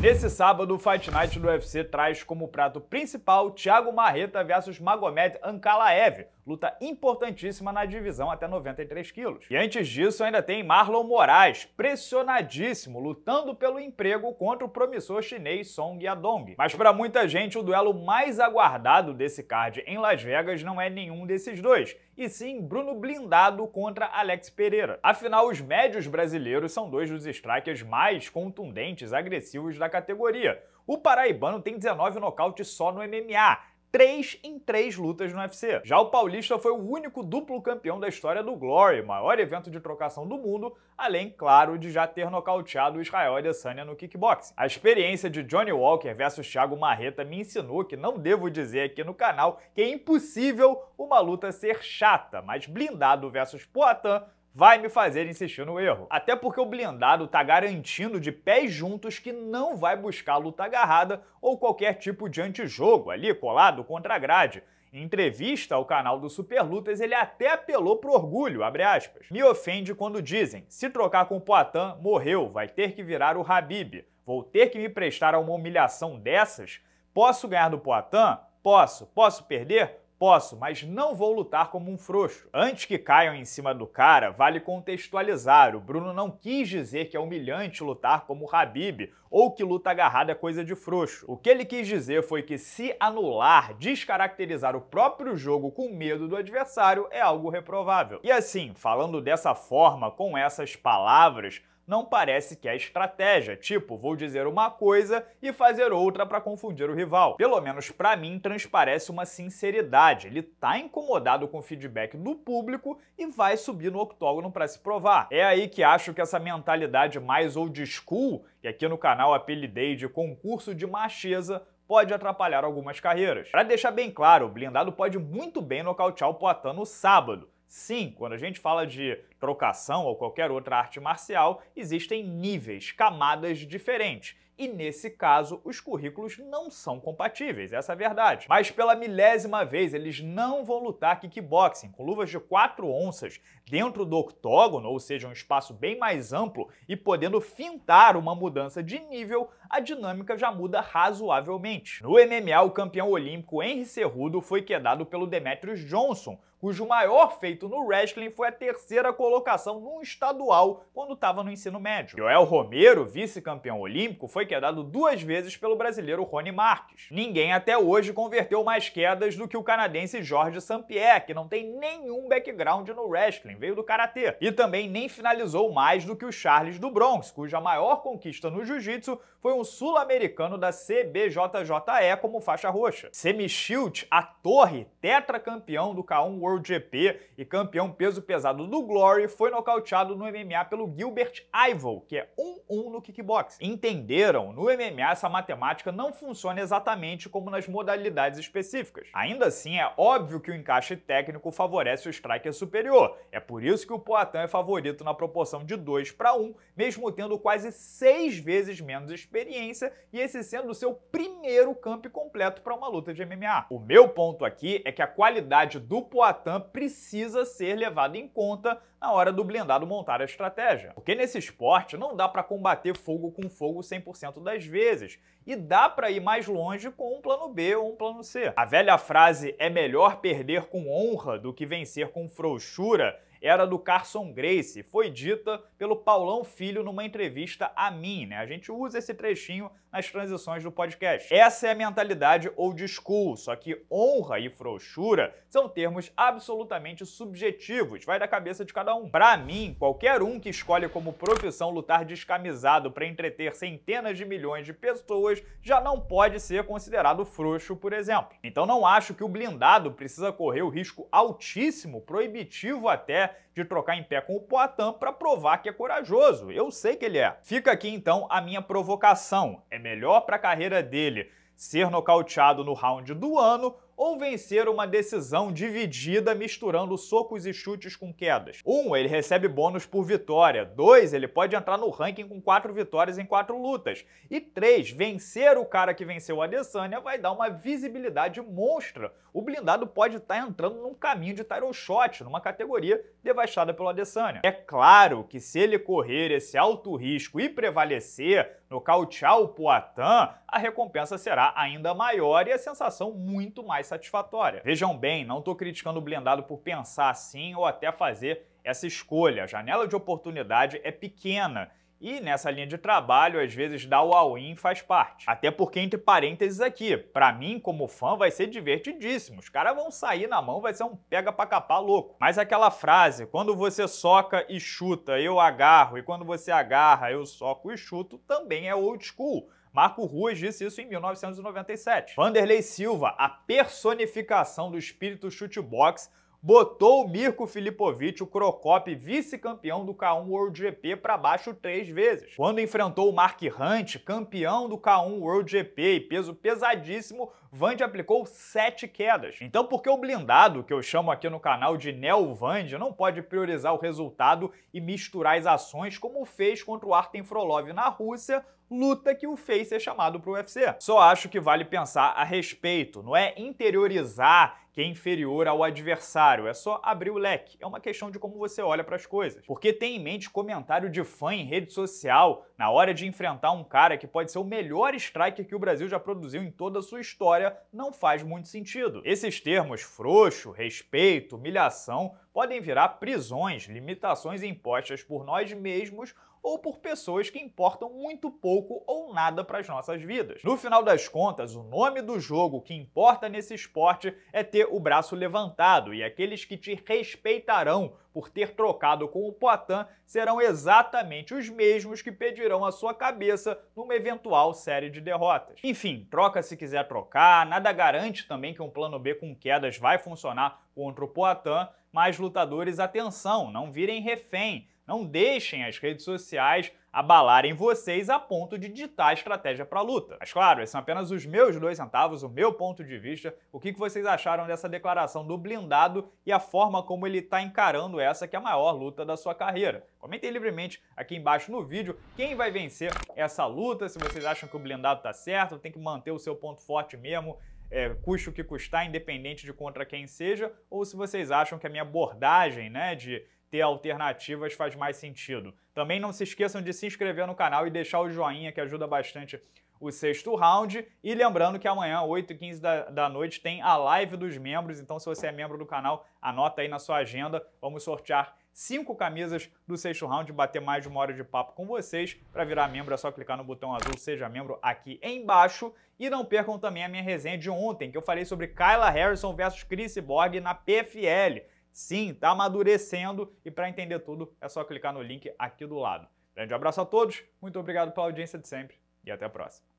Nesse sábado, o Fight Night do UFC traz como prato principal Thiago Marreta versus Magomed Ankalaev, luta importantíssima na divisão até 93 quilos. E antes disso, ainda tem Marlon Moraes, pressionadíssimo, lutando pelo emprego contra o promissor chinês Song Yadong. Mas para muita gente, o duelo mais aguardado desse card em Las Vegas não é nenhum desses dois, e sim Bruno Blindado contra Alex Pereira. Afinal, os médios brasileiros são dois dos strikers mais contundentes, agressivos da categoria. O paraibano tem 19 nocautes só no MMA, três em três lutas no UFC. Já o Paulista foi o único duplo campeão da história do Glory, maior evento de trocação do mundo, além, claro, de já ter nocauteado o Israel Adesanya no kickboxing. A experiência de Johnny Walker versus Thiago Marreta me ensinou que não devo dizer aqui no canal que é impossível uma luta ser chata, mas blindado versus Poatan vai me fazer insistir no erro. Até porque o blindado tá garantindo de pés juntos que não vai buscar luta agarrada ou qualquer tipo de antijogo ali colado contra a grade. Em entrevista ao canal do Superlutas, ele até apelou pro orgulho, Me ofende quando dizem, se trocar com o Poitin, morreu, vai ter que virar o Habib. Vou ter que me prestar a uma humilhação dessas? Posso ganhar do Poitin? Posso. Posso perder? Posso, mas não vou lutar como um frouxo. Antes que caiam em cima do cara, vale contextualizar. O Bruno não quis dizer que é humilhante lutar como o Habib ou que luta agarrada é coisa de frouxo. O que ele quis dizer foi que se anular, descaracterizar o próprio jogo com medo do adversário é algo reprovável. E assim, falando dessa forma, com essas palavras, não parece que é estratégia, tipo, vou dizer uma coisa e fazer outra para confundir o rival. Pelo menos para mim transparece uma sinceridade. Ele tá incomodado com o feedback do público e vai subir no octógono para se provar. É aí que acho que essa mentalidade mais old school, que aqui no canal apelidei de concurso de macheza, pode atrapalhar algumas carreiras. Para deixar bem claro, o blindado pode muito bem nocautear o Poitin no sábado. Sim, quando a gente fala de trocação ou qualquer outra arte marcial, existem níveis, camadas diferentes. E nesse caso, os currículos não são compatíveis, essa é a verdade. Mas pela milésima vez, eles não vão lutar kickboxing com luvas de 4 onças dentro do octógono, ou seja, um espaço bem mais amplo e podendo fintar uma mudança de nível, a dinâmica já muda razoavelmente. No MMA, o campeão olímpico Henry Cerrudo foi quedado pelo Demetrius Johnson, cujo maior feito no wrestling foi a terceira coluna colocação no estadual quando estava no ensino médio. Joel Romero, vice-campeão olímpico, foi quedado duas vezes pelo brasileiro Rony Marques. Ninguém até hoje converteu mais quedas do que o canadense Jorge Sampier, que não tem nenhum background no wrestling, veio do karatê. E também nem finalizou mais do que o Charles do Bronx, cuja maior conquista no jiu-jitsu foi um sul-americano da CBJJE como faixa roxa. Semi Shield, a torre, tetracampeão do K1 World GP e campeão peso pesado do Glory, foi nocauteado no MMA pelo Gilbert Ivo, que é 1-1 no kickbox. Entenderam? No MMA essa matemática não funciona exatamente como nas modalidades específicas. Ainda assim, é óbvio que o encaixe técnico favorece o striker superior. É por isso que o Poatan é favorito na proporção de 2 para 1, mesmo tendo quase 6 vezes menos experiência e esse sendo o seu primeiro campo completo para uma luta de MMA. O meu ponto aqui é que a qualidade do Poatan precisa ser levada em conta na na hora do blindado montar a estratégia. Porque nesse esporte não dá para combater fogo com fogo 100% das vezes, e dá para ir mais longe com um plano B ou um plano C. A velha frase é melhor perder com honra do que vencer com frouxura era do Carson Grace. Foi dita pelo Paulão Filho numa entrevista a mim, né? A gente usa esse trechinho nas transições do podcast. Essa é a mentalidade old school, só que honra e frouxura são termos absolutamente subjetivos, vai da cabeça de cada um. Para mim, qualquer um que escolhe como profissão lutar descamisado para entreter centenas de milhões de pessoas já não pode ser considerado frouxo, por exemplo. Então não acho que o blindado precisa correr o risco altíssimo, proibitivo até, de trocar em pé com o Poitin para provar que é corajoso. Eu sei que ele é. Fica aqui então a minha provocação. É melhor para a carreira dele ser nocauteado no round do ano ou vencer uma decisão dividida misturando socos e chutes com quedas. Um, ele recebe bônus por vitória. Dois, ele pode entrar no ranking com quatro vitórias em quatro lutas. E três, vencer o cara que venceu a Adesanya vai dar uma visibilidade monstra. O blindado pode estar tá entrando num caminho de title shot, numa categoria devastada pelo Adesanya. É claro que se ele correr esse alto risco e prevalecer, nocautear o Poitin, a recompensa será ainda maior e a sensação muito mais satisfatória. Vejam bem, não estou criticando o blindado por pensar assim ou até fazer essa escolha. A janela de oportunidade é pequena e nessa linha de trabalho, às vezes, dar o all-in faz parte. Até porque, entre parênteses aqui, para mim, como fã, vai ser divertidíssimo. Os caras vão sair na mão, vai ser um pega pra capar louco. Mas aquela frase, quando você soca e chuta, eu agarro, e quando você agarra, eu soco e chuto, também é old school. Marco Ruas disse isso em 1997. Vanderlei Silva, a personificação do espírito chute-box, botou o Mirko Filipovic, o Crocop, vice-campeão do K1 World GP, para baixo três vezes. Quando enfrentou o Mark Hunt, campeão do K1 World GP e peso pesadíssimo, Vand aplicou sete quedas. Então por que o blindado, que eu chamo aqui no canal de Neo Vand, não pode priorizar o resultado e misturar as ações como fez contra o Artem Frolov na Rússia luta que o fez ser chamado para o UFC. Só acho que vale pensar a respeito, não é interiorizar que é inferior ao adversário, é só abrir o leque. É uma questão de como você olha para as coisas. Porque tem em mente comentário de fã em rede social na hora de enfrentar um cara que pode ser o melhor striker que o Brasil já produziu em toda a sua história, não faz muito sentido. Esses termos frouxo, respeito, humilhação podem virar prisões, limitações impostas por nós mesmos ou por pessoas que importam muito pouco ou nada para as nossas vidas. No final das contas, o nome do jogo que importa nesse esporte é ter o braço levantado e aqueles que te respeitarão por ter trocado com o Poitin serão exatamente os mesmos que pedirão a sua cabeça numa eventual série de derrotas. Enfim, troca se quiser trocar, nada garante também que um plano B com quedas vai funcionar contra o Poitin, mas lutadores, atenção, não virem refém não deixem as redes sociais abalarem vocês a ponto de ditar a estratégia para a luta. Mas claro, esses são apenas os meus dois centavos, o meu ponto de vista, o que vocês acharam dessa declaração do blindado e a forma como ele está encarando essa que é a maior luta da sua carreira. Comentem livremente aqui embaixo no vídeo quem vai vencer essa luta, se vocês acham que o blindado está certo, tem que manter o seu ponto forte mesmo, é, custe o que custar, independente de contra quem seja, ou se vocês acham que a minha abordagem, né, de ter alternativas faz mais sentido. Também não se esqueçam de se inscrever no canal e deixar o joinha que ajuda bastante o sexto round. E lembrando que amanhã, 8h15 da, da noite, tem a live dos membros. Então, se você é membro do canal, anota aí na sua agenda. Vamos sortear cinco camisas do sexto round, bater mais de uma hora de papo com vocês. Para virar membro é só clicar no botão azul Seja Membro aqui embaixo. E não percam também a minha resenha de ontem, que eu falei sobre Kyla Harrison versus Chris Borg na PFL. Sim, está amadurecendo e para entender tudo é só clicar no link aqui do lado. Grande abraço a todos, muito obrigado pela audiência de sempre e até a próxima.